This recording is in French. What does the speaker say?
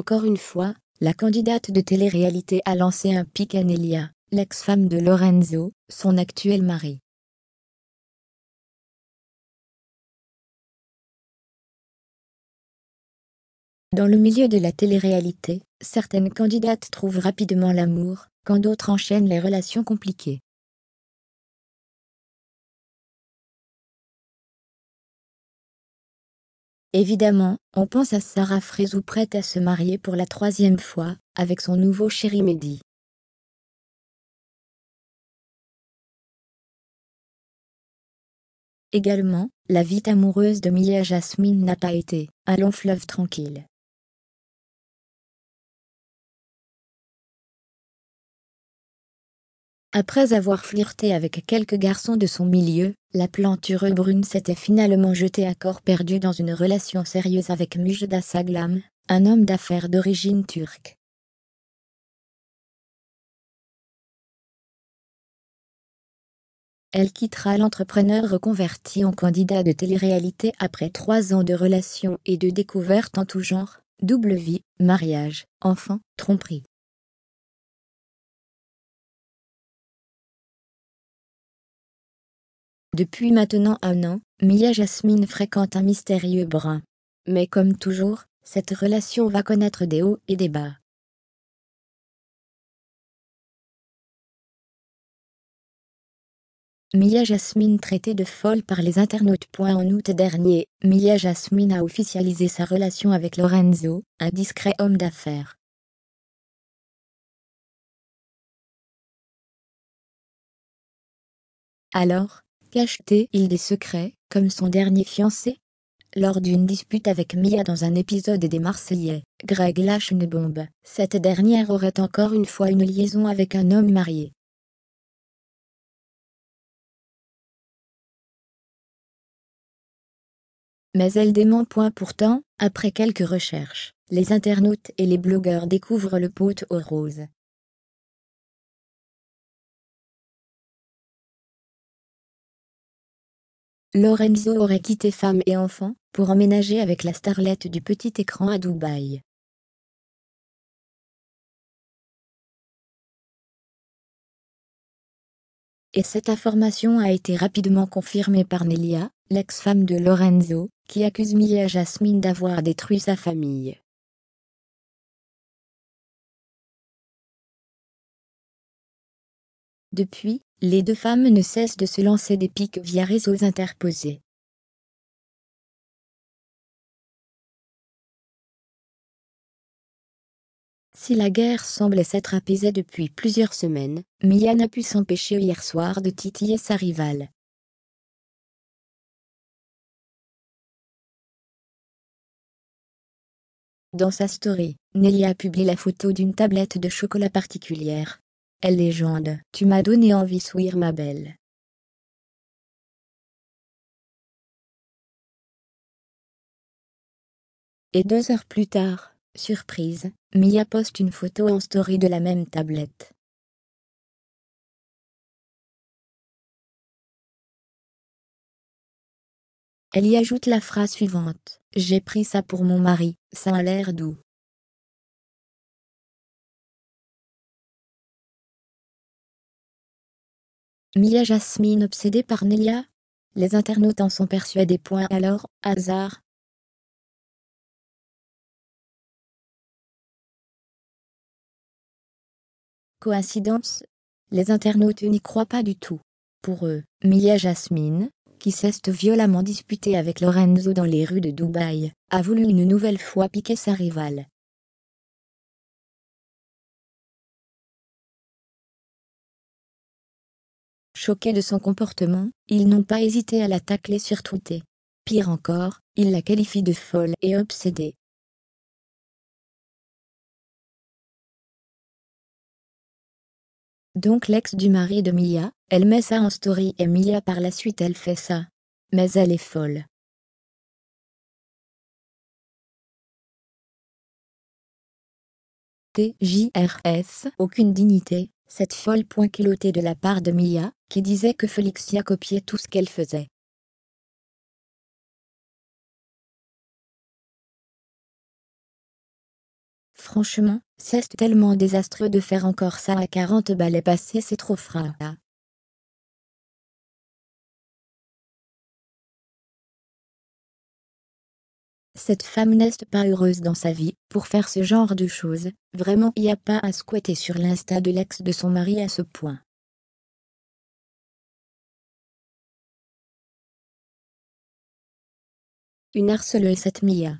Encore une fois, la candidate de téléréalité a lancé un pic à Nelia, l'ex-femme de Lorenzo, son actuel mari. Dans le milieu de la télé-réalité, certaines candidates trouvent rapidement l'amour, quand d'autres enchaînent les relations compliquées. Évidemment, on pense à Sarah Frézou prête à se marier pour la troisième fois, avec son nouveau chéri Mehdi. Également, la vie amoureuse de Mia Jasmine n'a pas été un long fleuve tranquille. Après avoir flirté avec quelques garçons de son milieu, la plantureuse brune s'était finalement jetée à corps perdu dans une relation sérieuse avec Mujda Saglam, un homme d'affaires d'origine turque. Elle quittera l'entrepreneur reconverti en candidat de télé-réalité après trois ans de relations et de découvertes en tout genre, double vie, mariage, enfant, tromperie. Depuis maintenant un an, Mia Jasmine fréquente un mystérieux brun. Mais comme toujours, cette relation va connaître des hauts et des bas. Mia Jasmine traitée de folle par les internautes. En août dernier, Mia Jasmine a officialisé sa relation avec Lorenzo, un discret homme d'affaires. Alors, Cachetait-il des secrets, comme son dernier fiancé Lors d'une dispute avec Mia dans un épisode des Marseillais, Greg lâche une bombe. Cette dernière aurait encore une fois une liaison avec un homme marié. Mais elle dément point pourtant, après quelques recherches, les internautes et les blogueurs découvrent le pote aux roses, Lorenzo aurait quitté femme et enfant pour emménager avec la starlette du petit écran à Dubaï. Et cette information a été rapidement confirmée par Nelia, l'ex-femme de Lorenzo, qui accuse Mia Jasmine d'avoir détruit sa famille. Depuis, les deux femmes ne cessent de se lancer des piques via réseaux interposés. Si la guerre semblait s'être apaisée depuis plusieurs semaines, Mia n'a pu s'empêcher hier soir de titiller sa rivale. Dans sa story, Nelly a publié la photo d'une tablette de chocolat particulière. Elle légende, tu m'as donné envie sourire ma belle. Et deux heures plus tard, surprise, Mia poste une photo en story de la même tablette. Elle y ajoute la phrase suivante. J'ai pris ça pour mon mari, ça a l'air doux. Mia Jasmine obsédée par Nelia Les internautes en sont persuadés. Point alors, hasard. Coïncidence Les internautes n'y croient pas du tout. Pour eux, Mia Jasmine, qui s'est violemment disputée avec Lorenzo dans les rues de Dubaï, a voulu une nouvelle fois piquer sa rivale. Choqués de son comportement, ils n'ont pas hésité à l'attaquer tacler sur et, Pire encore, ils la qualifient de folle et obsédée. Donc l'ex du mari de Mia, elle met ça en story et Mia par la suite elle fait ça. Mais elle est folle. TJRS, aucune dignité, cette folle culottée de la part de Mia, qui disait que Félixia copiait tout ce qu'elle faisait. Franchement, c'est tellement désastreux de faire encore ça à 40 balais passer, c'est trop frais. Hein. Cette femme n'est pas heureuse dans sa vie, pour faire ce genre de choses, vraiment il n'y a pas à squatter sur l'insta de l'ex de son mari à ce point. Une harceleuse cette Mia.